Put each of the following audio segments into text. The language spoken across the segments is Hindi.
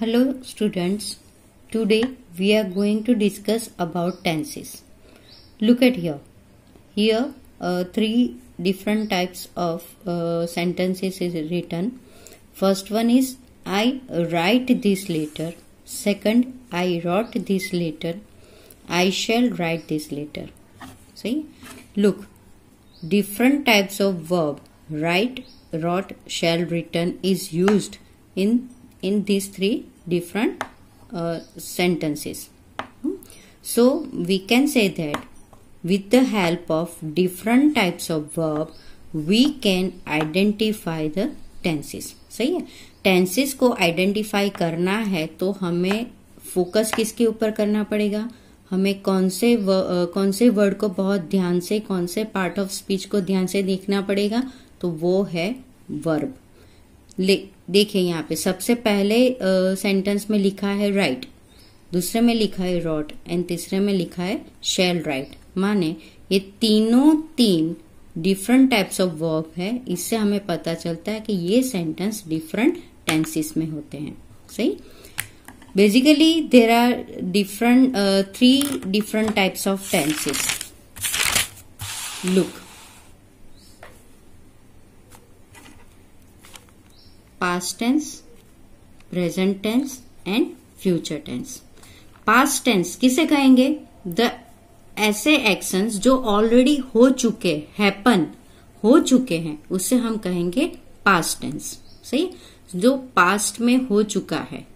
Hello students, today we are going to discuss about tenses. Look at here. Here uh, three different types of uh, sentences is written. First one is I write this letter. Second, I wrote this letter. I shall write this letter. See, look, different types of verb write, wrote, shall, written is used in in these three different uh, sentences. So we can say that with the help of different types of verb we can identify the tenses. sahi hai tenses ko identify karna hai to hame focus kiske upar karna padega हमें कौन से व, कौन से वर्ड को बहुत ध्यान से कौन से पार्ट ऑफ स्पीच को ध्यान से देखना पड़ेगा तो वो है वर्ब देखिए यहाँ पे सबसे पहले सेंटेंस uh, में लिखा है राइट दूसरे में लिखा है रॉट एंड तीसरे में लिखा है शेल राइट माने ये तीनों तीन डिफरेंट टाइप्स ऑफ वर्ब है इससे हमें पता चलता है कि ये सेंटेंस डिफरेंट टेंसेस में होते हैं सही basically there are different three different types of tenses look past tense present tense and future tense past tense किसे कहेंगे द ऐसे एक्शंस जो ऑलरेडी हो चुके हैपन हो चुके हैं उसे हम कहेंगे पास्ट टेंस सही जो पास्ट में हो चुका है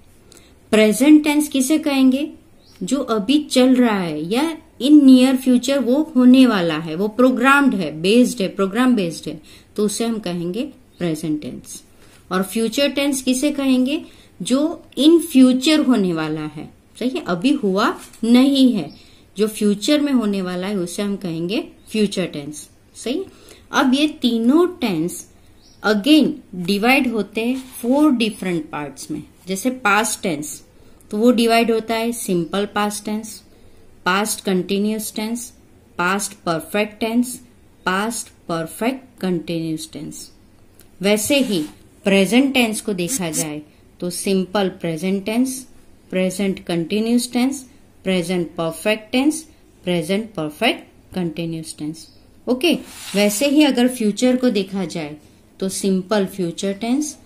प्रेजेंट टेंस किसे कहेंगे जो अभी चल रहा है या इन नियर फ्यूचर वो होने वाला है वो प्रोग्राम्ड है बेस्ड है प्रोग्राम बेस्ड है तो उसे हम कहेंगे प्रेजेंट टेंस और फ्यूचर टेंस किसे कहेंगे जो इन फ्यूचर होने वाला है सही है अभी हुआ नहीं है जो फ्यूचर में होने वाला है उसे हम कहेंगे फ्यूचर टेंस सही अब ये तीनों टेंस अगेन डिवाइड होते हैं फोर डिफरेंट पार्ट्स में जैसे पास्ट टेंस तो वो डिवाइड होता है simple past tense past continuous tense past perfect tense past perfect continuous tense वैसे ही प्रेजेंट टेंस को देखा जाए तो simple present tense present continuous tense present perfect tense present perfect continuous tense okay वैसे ही अगर फ्यूचर को देखा जाए तो simple future tense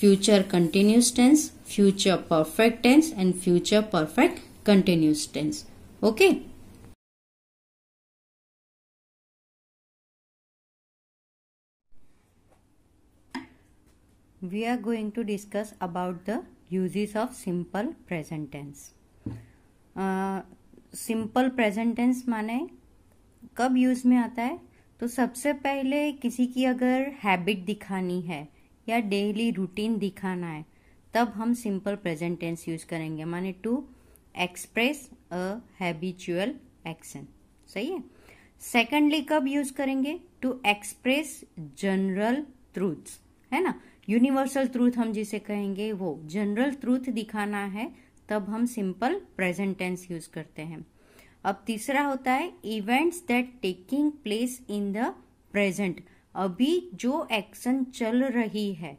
future continuous tense future perfect tense and future perfect continuous tense okay we are going to discuss about the uses of simple present tense uh, simple present tense माने कब यूज में आता है तो सबसे पहले किसी की अगर हैबिट दिखानी है या डेली रूटीन दिखाना है तब हम सिंपल प्रेजेंट टेंस यूज करेंगे माने to express a habitual action सही है सेकेंडली कब यूज करेंगे टू एक्सप्रेस जनरल ट्रूथ्स है ना यूनिवर्सल ट्रूथ हम जिसे कहेंगे वो जनरल ट्रूथ दिखाना है तब हम सिंपल प्रेजेंट टेंस यूज करते हैं अब तीसरा होता है events that taking place in the present अभी जो एक्शन चल रही है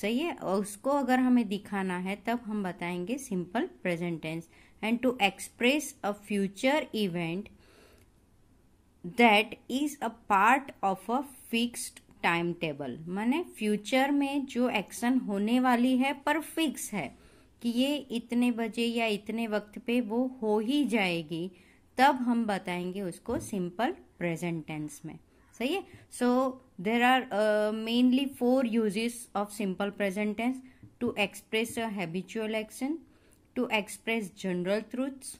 सही है उसको अगर हमें दिखाना है तब हम बताएंगे simple present tense and to express a future event that is a part of a fixed time table माने फ्यूचर में जो एक्शन होने वाली है पर फिक्स है कि ये इतने बजे या इतने वक्त पे वो हो ही जाएगी तब हम बताएंगे उसको सिंपल प्रेजेंट टेंस में सही है so there are mainly four uses of simple present tense to express a habitual action to express general truths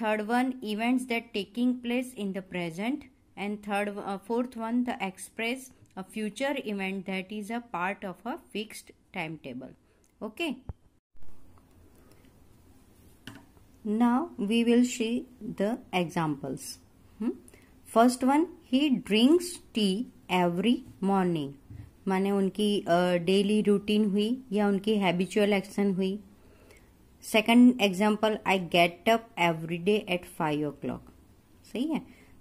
third one events that taking place in the present and third fourth one the express a future event that is a part of a fixed timetable okay now we will see the examples hmm? first one he drinks tea every morning माने उनकी डेली uh, रूटीन हुई या उनकी हैबिचुअल एक्शन हुई second example I get up every day at five o'clock सही है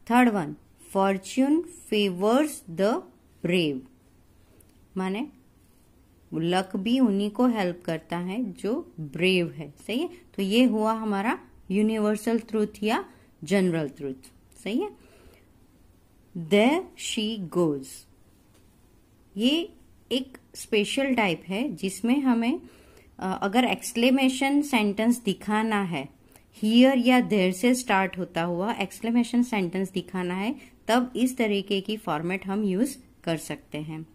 third one fortune favours the brave माने लक भी उन्हीं को हेल्प करता है जो ब्रेव है सही है तो ये हुआ हमारा यूनिवर्सल ट्रूथ या जनरल ट्रूथ सही है द शी गोज ये एक स्पेशल टाइप है जिसमें हमें अगर एक्सक्लेमेशन सेंटेंस दिखाना है हियर या देर से स्टार्ट होता हुआ एक्सक्लेमेशन सेंटेंस दिखाना है तब इस तरीके की फॉर्मेट हम यूज कर सकते हैं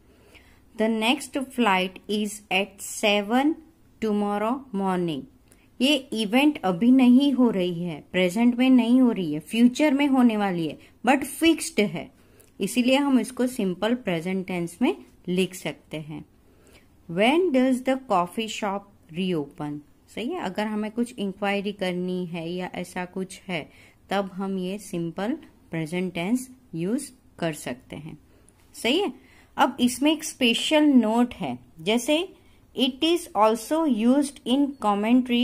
the next flight is at seven tomorrow morning ये इवेंट अभी नहीं हो रही है प्रेजेंट में नहीं हो रही है फ्यूचर में होने वाली है बट फिक्स्ड है इसीलिए हम इसको सिंपल प्रेजेंट टेंस में लिख सकते हैं when does the coffee shop reopen सही है अगर हमें कुछ इंक्वायरी करनी है या ऐसा कुछ है तब हम ये सिंपल प्रेजेंट टेंस यूज कर सकते हैं सही है अब इसमें एक स्पेशल नोट है जैसे it is also use in commentary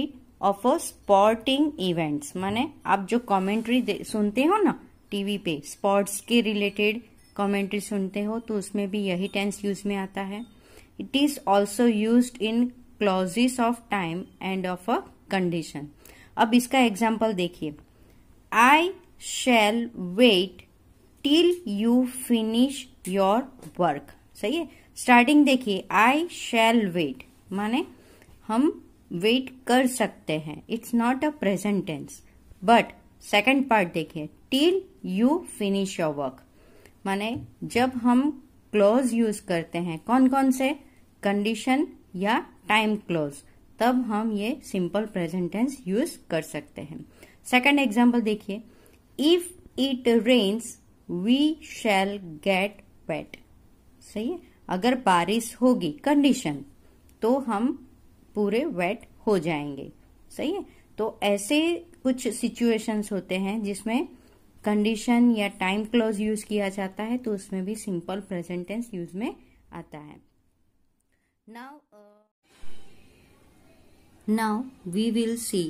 of a sporting events माने आप जो कॉमेंट्री सुनते हो ना टीवी पे स्पोर्ट्स के रिलेटेड कॉमेंट्री सुनते हो तो उसमें भी यही टेंस यूज में आता है it is also use in clauses of time and of a condition अब इसका एग्जाम्पल देखिए I shall wait till you finish your work सही है स्टार्टिंग देखिए आई शैल वेट माने हम वेट कर सकते हैं it's not a present tense but second part देखिए till you finish your work माने जब हम क्लोज यूज करते हैं कौन कौन से कंडीशन या टाइम क्लोज तब हम ये सिंपल प्रेजेंटेंस यूज कर सकते हैं सेकेंड एग्जाम्पल देखिए if it rains we shall get wet सही है अगर बारिश होगी कंडीशन तो हम पूरे वेट हो जाएंगे सही है तो ऐसे कुछ सिचुएशंस होते हैं जिसमें कंडीशन या टाइम क्लोज यूज किया जाता है तो उसमें भी सिंपल प्रेजेंटेंस यूज में आता है now now we will see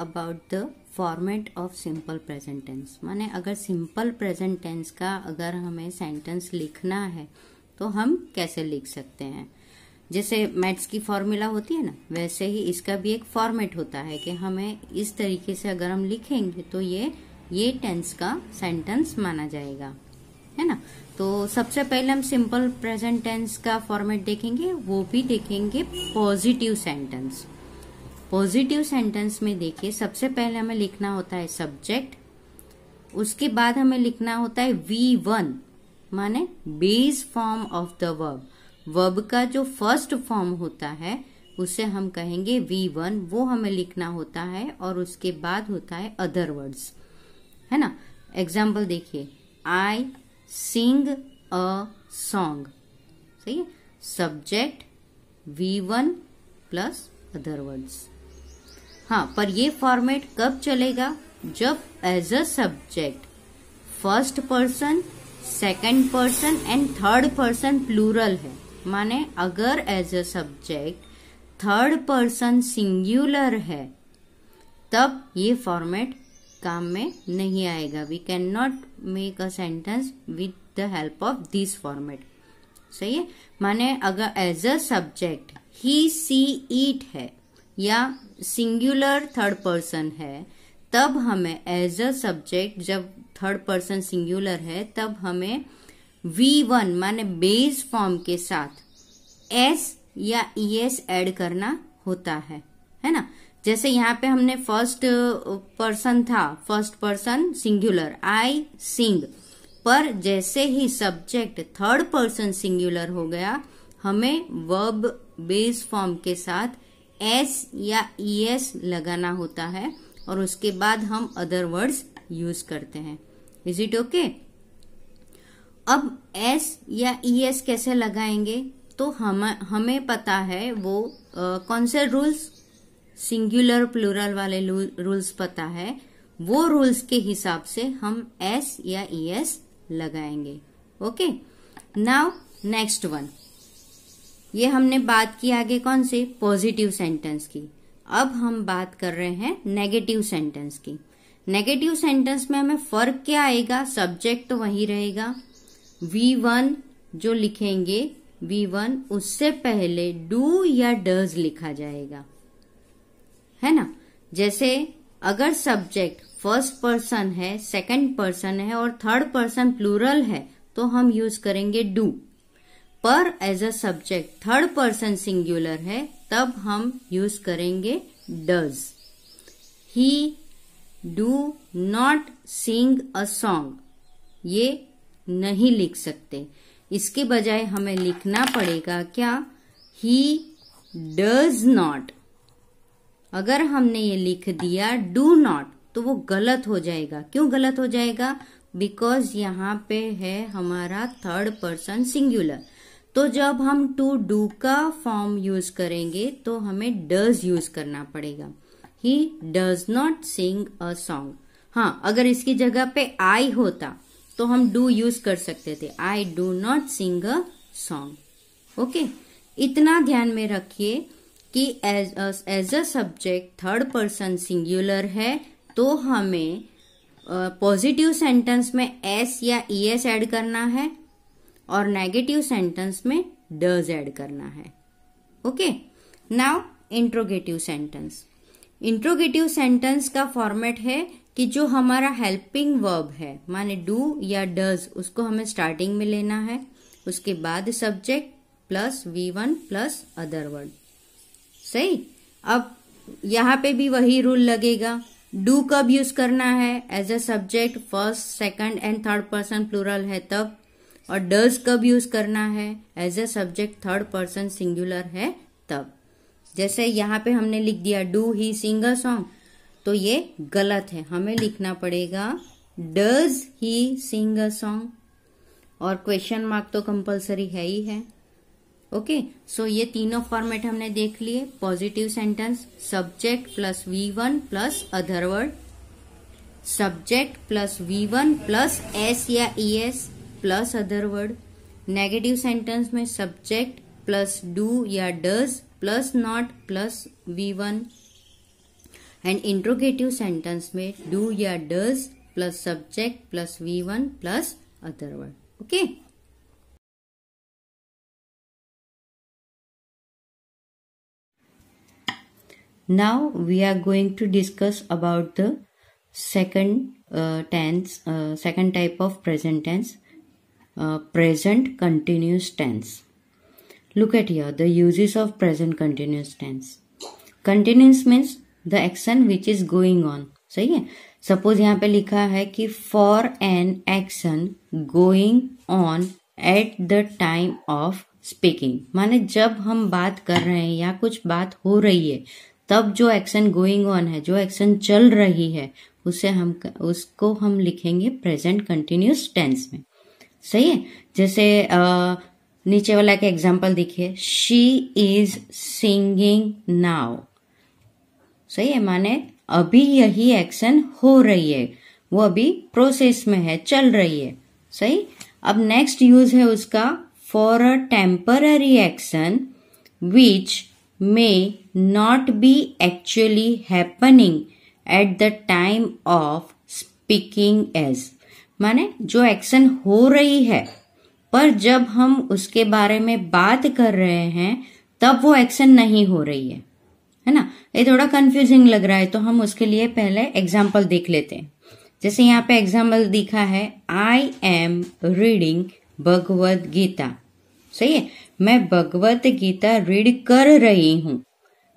about the format of simple present tense माने अगर सिंपल प्रेजेंट टेंस का अगर हमें सेंटेंस लिखना है तो हम कैसे लिख सकते हैं जैसे मैथ्स की फॉर्मूला होती है ना वैसे ही इसका भी एक फॉर्मेट होता है कि हमें इस तरीके से अगर हम लिखेंगे तो ये ये टेंस का सेंटेंस माना जाएगा है ना तो सबसे पहले हम सिंपल प्रेजेंट टेंस का फॉर्मेट देखेंगे वो भी देखेंगे पॉजिटिव सेंटेंस पॉजिटिव सेंटेंस में देखिए सबसे पहले हमें लिखना होता है सब्जेक्ट उसके बाद हमें लिखना होता है वी वन माने base form of the verb verb का जो फर्स्ट फॉर्म होता है उसे हम कहेंगे वी वन वो हमें लिखना होता है और उसके बाद होता है अदर वर्ड्स है ना एग्जाम्पल देखिए आई सिंग अ सॉन्ग सही है subject V one plus other words हाँ पर ये फॉर्मेट कब चलेगा जब as a subject first person second person and third person plural है माने अगर as a subject third person singular है तब ये फॉर्मेट काम में नहीं आएगा we can not make a sentence with the help of this format सही है माने अगर एज अ सब्जेक्ट ही सी ईट है या सिंगुलर थर्ड पर्सन है तब हमें एज अ सब्जेक्ट जब थर्ड पर्सन सिंगुलर है तब हमें वी वन माने बेस फॉर्म के साथ एस या ई एस एड करना होता है है ना जैसे यहाँ पे हमने फर्स्ट पर्सन uh, था first person singular I sing पर जैसे ही सब्जेक्ट थर्ड पर्सन सिंगुलर हो गया हमें वर्ब बेस फॉर्म के साथ एस या ई e एस लगाना होता है और उसके बाद हम अदर वर्ड्स यूज करते हैं इज इट ओके अब एस या ई e एस कैसे लगाएंगे तो हम हमें पता है वो कौन से रूल्स सिंगुलर प्लूरल वाले रूल्स पता है वो रूल्स के हिसाब से हम एस या ई e एस लगाएंगे ओके नाउ नेक्स्ट वन ये हमने बात की आगे कौन से पॉजिटिव सेंटेंस की अब हम बात कर रहे हैं नेगेटिव सेंटेंस की नेगेटिव सेंटेंस में हमें फर्क क्या आएगा सब्जेक्ट तो वही रहेगा वी वन जो लिखेंगे वी वन उससे पहले डू या डज लिखा जाएगा है ना जैसे अगर सब्जेक्ट फर्स्ट पर्सन है सेकंड पर्सन है और थर्ड पर्सन प्लूरल है तो हम यूज करेंगे डू पर as a subject third person singular है तब हम यूज करेंगे does he do not sing a song ये नहीं लिख सकते इसके बजाय हमें लिखना पड़ेगा क्या ही डज नॉट अगर हमने ये लिख दिया डू नॉट तो वो गलत हो जाएगा क्यों गलत हो जाएगा बिकॉज यहाँ पे है हमारा थर्ड पर्सन सिंगुलर तो जब हम टू डू का फॉर्म यूज करेंगे तो हमें डज यूज करना पड़ेगा he does not sing a song हाँ अगर इसकी जगह पे आई होता तो हम डू यूज कर सकते थे I do not sing a song okay इतना ध्यान में रखिए कि as a subject third person singular है तो हमें पॉजिटिव uh, सेंटेंस में एस या ई एस एड करना है और नेगेटिव सेंटेंस में डज एड करना है okay now interrogative sentence interrogative sentence का फॉर्मेट है कि जो हमारा हेल्पिंग वर्ब है माने डू या डज उसको हमें स्टार्टिंग में लेना है उसके बाद subject plus V one plus other word सही अब यहां पे भी वही रूल लगेगा डू कब यूज करना है as a subject first second and third person plural है तब और डज कब यूज करना है as a subject third person singular है तब जैसे यहाँ पे हमने लिख दिया do he sing a song तो ये गलत है हमें लिखना पड़ेगा does he sing a song और क्वेश्चन मार्क तो कंपलसरी है ही है ओके okay, सो so ये तीनों फॉर्मेट हमने देख लिए positive sentence subject plus V one plus other word subject plus V one plus S या E e S plus other word negative sentence में सब्जेक्ट प्लस डू या does plus not plus V one and interrogative sentence में डू या does plus subject plus V one plus other word okay now we are going to discuss about the second tense second type of present tense present continuous tense. Look at here the uses of present continuous tense. Continuous means the action which is going on. sahi hai suppose yahan pe likha hai ki for an action going on at the time of speaking माने जब हम बात कर रहे हैं या कुछ बात हो रही है तब जो एक्शन गोइंग ऑन है जो एक्शन चल रही है उसे हम उसको हम लिखेंगे प्रेजेंट कंटिन्यूस टेंस में सही है जैसे आ, नीचे वाला का एग्जाम्पल देखिए शी इज सिंगिंग नाउ सही है माने अभी यही एक्शन हो रही है वो अभी प्रोसेस में है चल रही है सही अब नेक्स्ट यूज है उसका for a temporary action which may not be actually happening at the time of speaking as माने जो एक्शन हो रही है पर जब हम उसके बारे में बात कर रहे हैं तब वो एक्शन नहीं हो रही है है ना ये थोड़ा कंफ्यूजिंग लग रहा है तो हम उसके लिए पहले एग्जाम्पल देख लेते हैं जैसे यहाँ पे एग्जाम्पल दिखा है I am reading Bhagavad Gita सही है मैं भगवत गीता रीड कर रही हूं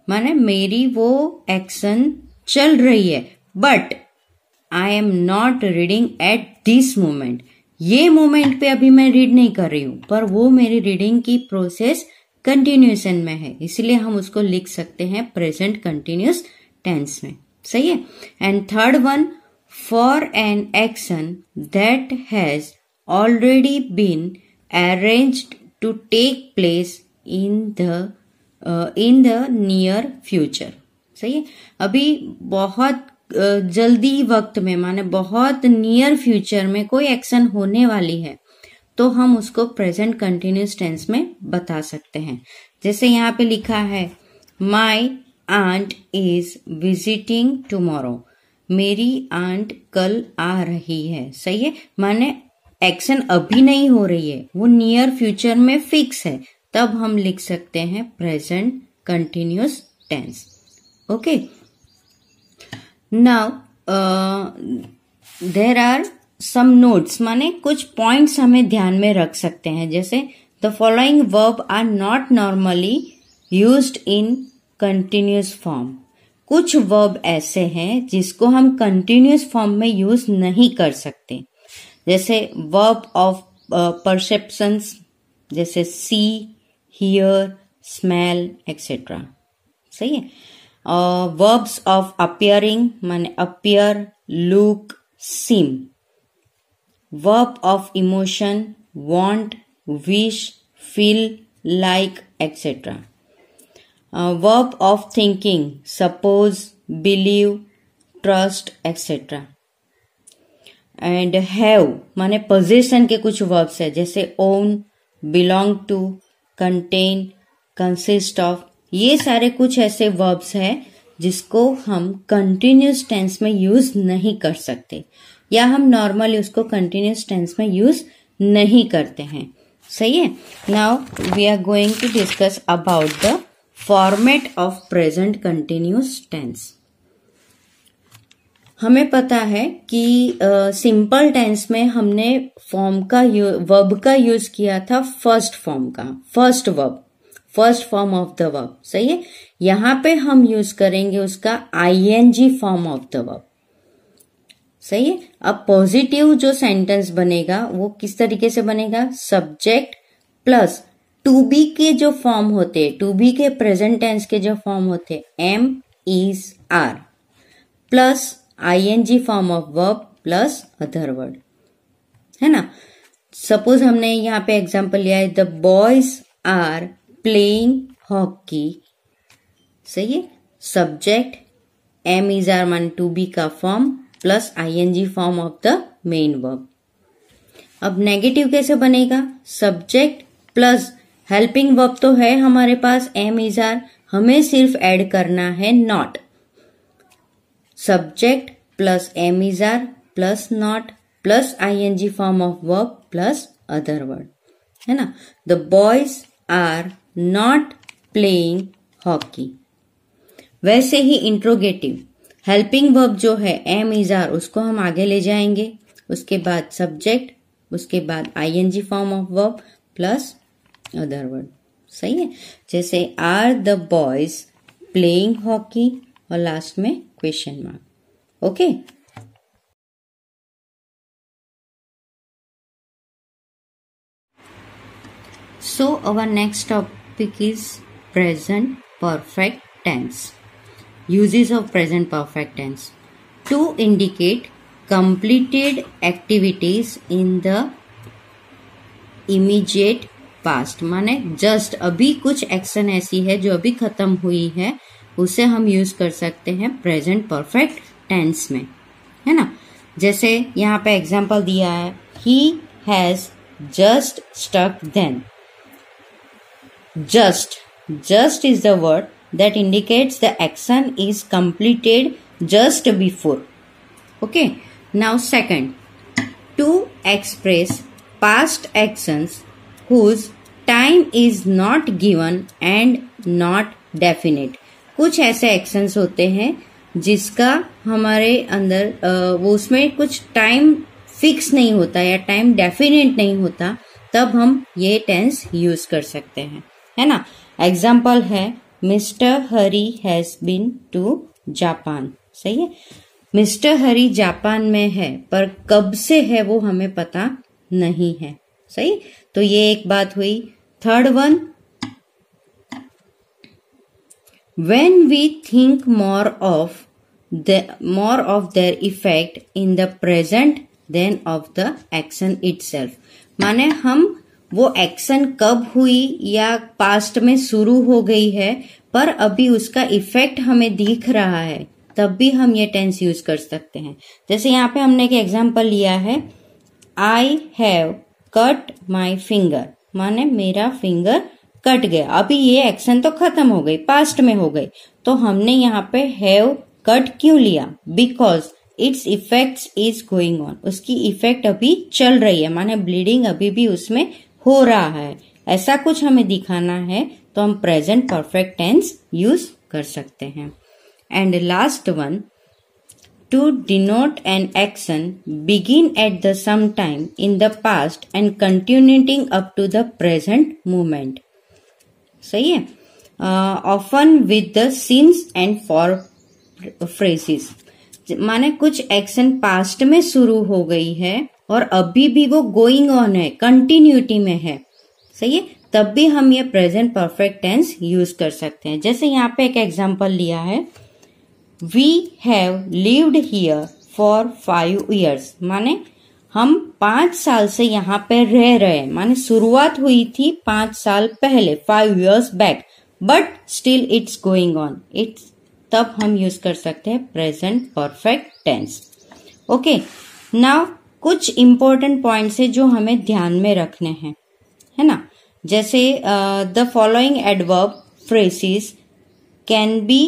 माने मेरी वो एक्शन चल रही है but I am not reading at this moment ये मोमेंट पे अभी मैं रीड नहीं कर रही हूं पर वो मेरी रीडिंग की प्रोसेस कंटिन्यूएशन में है इसलिए हम उसको लिख सकते हैं प्रेजेंट कंटिन्यूस टेंस में सही है and third one for an action that has already been arranged to take place in the in the near future सही है अभी बहुत जल्दी वक्त में माने बहुत नियर फ्यूचर में कोई एक्शन होने वाली है तो हम उसको प्रेजेंट कंटिन्यूस टेंस में बता सकते हैं जैसे यहाँ पे लिखा है my aunt is visiting tomorrow मेरी आंट कल आ रही है सही है माने एक्शन अभी नहीं हो रही है वो नियर फ्यूचर में फिक्स है तब हम लिख सकते हैं present continuous tense okay okay? Now there are some notes माने कुछ पॉइंट्स हमें ध्यान में रख सकते हैं जैसे the following verb are not normally use in continuous form कुछ वर्ब ऐसे हैं जिसको हम कंटिन्यूस फॉर्म में यूज नहीं कर सकते जैसे वर्ब ऑफ परसेप्शंस जैसे सी हियर स्मेल एक्सेट्रा सही है वर्ब्स ऑफ अपियरिंग मान appear look seem verb of emotion want wish feel like etcetera verb of thinking suppose believe trust etcetera and have माने पोजिशन के कुछ वर्ब्स है जैसे own belong to contain consist of ये सारे कुछ ऐसे वर्ब्स हैं जिसको हम कंटिन्यूस टेंस में यूज नहीं कर सकते या हम नॉर्मली उसको कंटिन्यूस टेंस में यूज नहीं करते हैं सही है now we are going to discuss about the format of present continuous tense हमें पता है कि सिंपल uh, टेंस में हमने फॉर्म का वर्ब का यूज किया था फर्स्ट फॉर्म का first verb first form of the verb सही है यहां पे हम यूज करेंगे उसका G form of the verb सही है अब पॉजिटिव जो सेंटेंस बनेगा वो किस तरीके से बनेगा सब्जेक्ट प्लस टू बी के जो फॉर्म होते हैं टू बी के प्रेजेंट टेंस के जो फॉर्म होते हैं am is are plus G form of verb plus other word है ना सपोज हमने यहां पे एग्जाम्पल लिया है the boys are playing hockey सही है subject am is are one to be का form plus I N G form of the main verb अब नेगेटिव कैसे बनेगा सब्जेक्ट प्लस हेल्पिंग वर्ब तो है हमारे पास एम इज आर हमें सिर्फ ऐड करना है not subject plus am is are plus not plus I N G form of verb plus other word है ना the boys are not playing hockey वैसे ही इंट्रोगेटिव हेल्पिंग वर्ब जो है एम इज आर उसको हम आगे ले जाएंगे उसके बाद सब्जेक्ट उसके बाद I N G form of verb plus other word सही है जैसे are the boys playing hockey और लास्ट में question mark okay so our next top topic is present perfect tense. Uses of present perfect tense. To indicate completed activities in the immediate past माने जस्ट अभी कुछ एक्शन ऐसी है जो अभी खत्म हुई है उसे हम यूज कर सकते हैं प्रेजेंट परफेक्ट टेंस में है ना जैसे यहाँ पे एग्जाम्पल दिया है he has just stuck then Just. Just is the word that indicates the action is completed just before. Okay. Now, second, to express past actions whose time is not given and not definite कुछ ऐसे एक्शंस होते हैं जिसका हमारे अंदर वो उसमें कुछ टाइम फिक्स नहीं होता या टाइम डेफिनेट नहीं होता तब हम ये टेंस यूज कर सकते हैं है ना एग्जाम्पल है mister Hari has been to Japan सही है मिस्टर हरी जापान में है पर कब से है वो हमें पता नहीं है सही तो ये एक बात हुई third one when we think more of more of their effect in the present than of the action itself माने हम वो एक्शन कब हुई या पास्ट में शुरू हो गई है पर अभी उसका इफेक्ट हमें दिख रहा है तब भी हम ये टेंस यूज कर सकते हैं जैसे यहाँ पे हमने एक एग्जाम्पल लिया है I have cut my finger माने मेरा फिंगर कट गया अभी ये एक्शन तो खत्म हो गई पास्ट में हो गई तो हमने यहाँ पे हैव कट क्यों लिया because its effect is going on उसकी इफेक्ट अभी चल रही है माने ब्लीडिंग अभी भी उसमें हो रहा है ऐसा कुछ हमें दिखाना है तो हम प्रेजेंट परफेक्ट टेंस यूज कर सकते हैं and last one to denote an action begin at the some time in the past and continuing up to the present moment सही है often with the since and for phrases माने कुछ एक्शन पास्ट में शुरू हो गई है और अभी भी वो गोइंग ऑन है कंटिन्यूटी में है सही है तब भी हम ये प्रेजेंट परफेक्ट टेंस यूज कर सकते हैं जैसे यहाँ पे एक एग्जाम्पल लिया है we have lived here for five years माने हम पांच साल से यहाँ पे रह रहे माने शुरुआत हुई थी पांच साल पहले five years back but still it's going on it's तब हम यूज कर सकते हैं present perfect tense okay now कुछ इम्पोर्टेंट पॉइंट्स है जो हमें ध्यान में रखने हैं है ना जैसे the following adverb phrases can be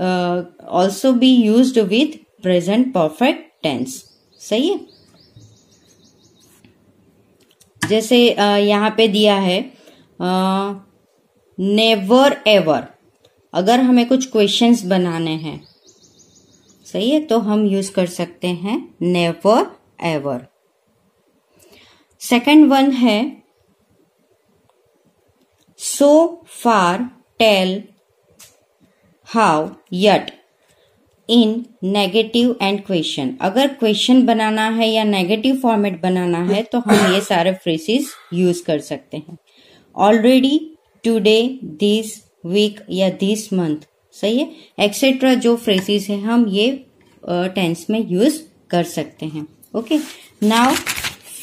also be use with present perfect tense सही है जैसे uh, यहाँ पे दिया है नेवर uh, एवर अगर हमें कुछ क्वेश्चंस बनाने हैं सही है तो हम यूज कर सकते हैं नेवर एवर सेकेंड वन है so far tell how yet in negative and question अगर क्वेश्चन बनाना है या नेगेटिव फॉर्मेट बनाना है तो हम ये सारे फ्रेसिस यूज कर सकते हैं ऑलरेडी टूडे दिस वीक या दिस मंथ सही है एक्सेट्रा जो फ्रेसिस है हम ये टेंस में यूज कर सकते हैं okay now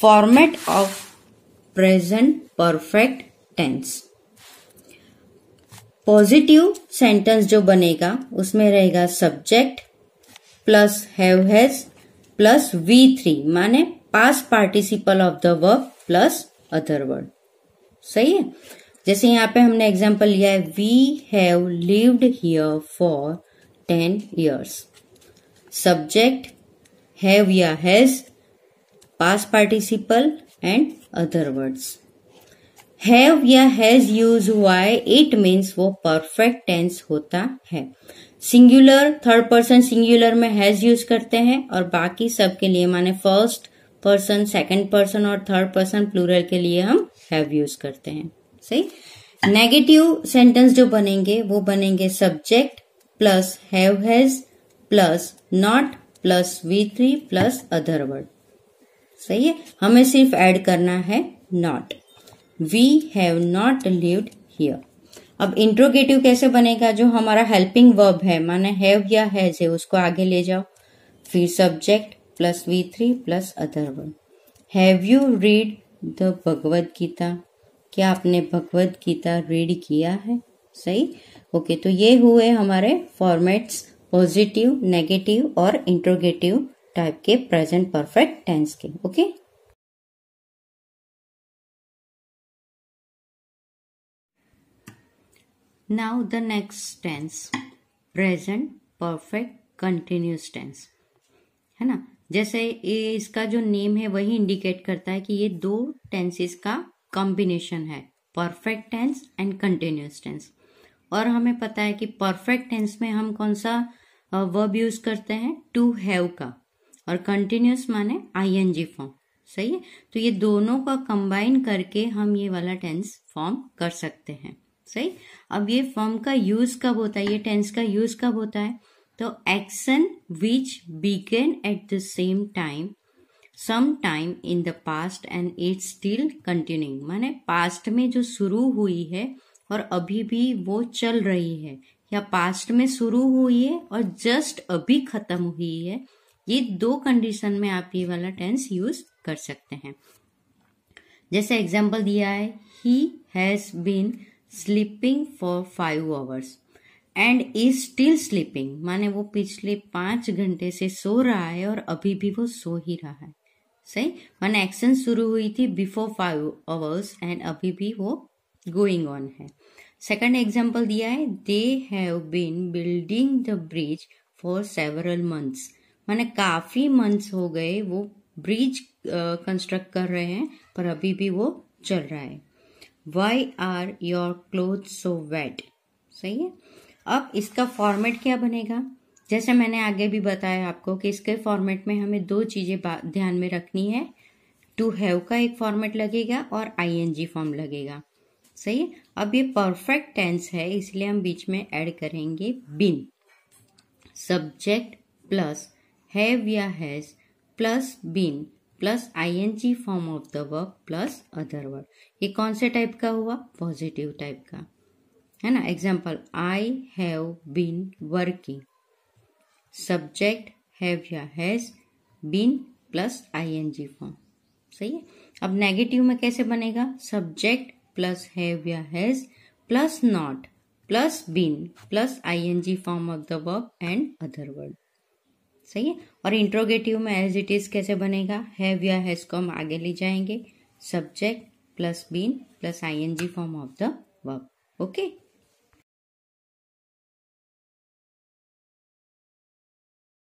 format of present perfect tense positive sentence जो बनेगा उसमें रहेगा subject plus have has plus V three माने past participle of the verb plus other word सही है जैसे यहाँ पे हमने एग्जाम्पल लिया है we have lived here for ten years subject have या has past participle and other words have या हैज यूज हुआ है इट मीन्स वो परफेक्ट टेंस होता है सिंगुलर थर्ड पर्सन सिंगुलर में हैज यूज करते हैं और बाकी सब के लिए माने फर्स्ट पर्सन सेकेंड पर्सन और थर्ड पर्सन प्लूरल के लिए हम हैव यूज करते हैं सही नेगेटिव सेंटेंस जो बनेंगे वो बनेंगे subject plus have has plus not plus V three plus other word सही है हमें सिर्फ ऐड करना है not we have not lived here अब इंट्रोगेटिव कैसे बनेगा जो हमारा हेल्पिंग वर्ब है माने हैव या हैज है उसको आगे ले जाओ फिर subject plus V three plus other word have you read the Bhagavad Gita क्या आपने भगवद गीता रीड किया है सही ओके okay, तो ये हुए हमारे फॉर्मेट्स पॉजिटिव नेगेटिव और इंट्रोगेटिव टाइप के प्रेजेंट परफेक्ट टेंस के okay now the next tense present perfect continuous tense है ना जैसे ये इसका जो नेम है वही इंडिकेट करता है कि ये दो टेंसेस का कॉम्बिनेशन है perfect tense and continuous tense और हमें पता है कि परफेक्ट टेंस में हम कौन सा वर्ब यूज करते हैं टू हैव का और कंटिन्यूस माने आई एन जी फॉर्म सही है तो ये दोनों का कंबाइन करके हम ये वाला टेंस फॉर्म कर सकते हैं सही अब ये फॉर्म का यूज कब होता है ये टेंस का यूज कब होता है तो action which begin at the same time some time in the past and it's still continuing माने पास्ट में जो शुरू हुई है और अभी भी वो चल रही है या पास्ट में शुरू हुई है और जस्ट अभी खत्म हुई है ये दो कंडीशन में आप ये वाला टेंस यूज कर सकते हैं जैसे एग्जाम्पल दिया है he has been sleeping for five hours and is still sleeping माने वो पिछले पांच घंटे से सो रहा है और अभी भी वो सो ही रहा है सही माने एक्शन शुरू हुई थी बिफोर फाइव आवर्स एंड अभी भी वो गोइंग ऑन है सेकंड एग्जाम्पल दिया है they have been building the bridge for several months माने काफ़ी मंथ्स हो गए वो ब्रिज कंस्ट्रक्ट कर रहे हैं पर अभी भी वो चल रहा है why are your cloth so wet सही है अब इसका फॉर्मेट क्या बनेगा जैसे मैंने आगे भी बताया आपको कि इसके फॉर्मेट में हमें दो चीज़ें ध्यान में रखनी है टू हैव का एक फॉर्मेट लगेगा और आई जी फॉर्म लगेगा सही है अब ये परफेक्ट टेंस है इसलिए हम बीच में ऐड करेंगे बिन सब्जेक्ट प्लस हैव या has plus been plus ING form of the verb plus other verb ये कौन से टाइप का हुआ पॉजिटिव टाइप का है ना example I have been working subject have या has been plus ING form सही है अब नेगेटिव में कैसे बनेगा सब्जेक्ट plus have या has plus not plus been plus ing form of the verb and other word सही है और इंट्रोगेटिव में एज इट इज कैसे बनेगा हैव या हैज को हम आगे ले जाएंगे subject plus been plus I N G form of the verb okay